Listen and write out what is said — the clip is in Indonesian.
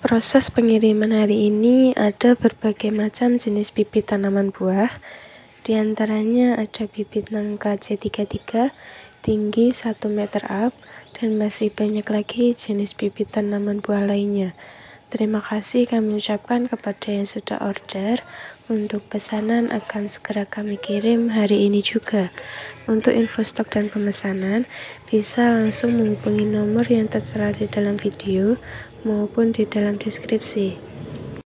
Proses pengiriman hari ini ada berbagai macam jenis bibit tanaman buah. Di antaranya ada bibit nangka C33 tinggi 1 meter up dan masih banyak lagi jenis bibit tanaman buah lainnya. Terima kasih kami ucapkan kepada yang sudah order. Untuk pesanan akan segera kami kirim hari ini juga. Untuk info stok dan pemesanan, bisa langsung menghubungi nomor yang tertera di dalam video maupun di dalam deskripsi.